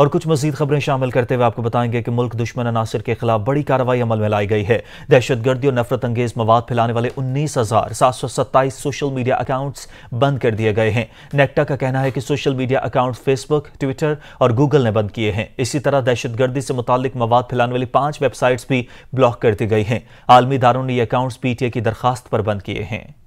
और कुछ मजीद खबरें शामिल करते हुए आपको बताएंगे कि मुल्क दुश्मन अनासर के खिलाफ बड़ी कार्रवाई अमल में लाई गई है दहशतगर्दी और नफरत अंगेज मवाद फैलाने वाले उन्नीस हजार सात सौ सत्ताईस सोशल मीडिया अकाउंट्स बंद कर दिए गए हैं नेक्टा का कहना है कि social media account Facebook Twitter और गूगल ने बंद किए हैं इसी तरह दहशतगर्दी से मुतल मवाद फैलाने वाली पांच वेबसाइट्स भी ब्लॉक कर दी गई हैं आलमी दारों ने ये अकाउंट्स पी टी की दरखास्त पर बंद किए हैं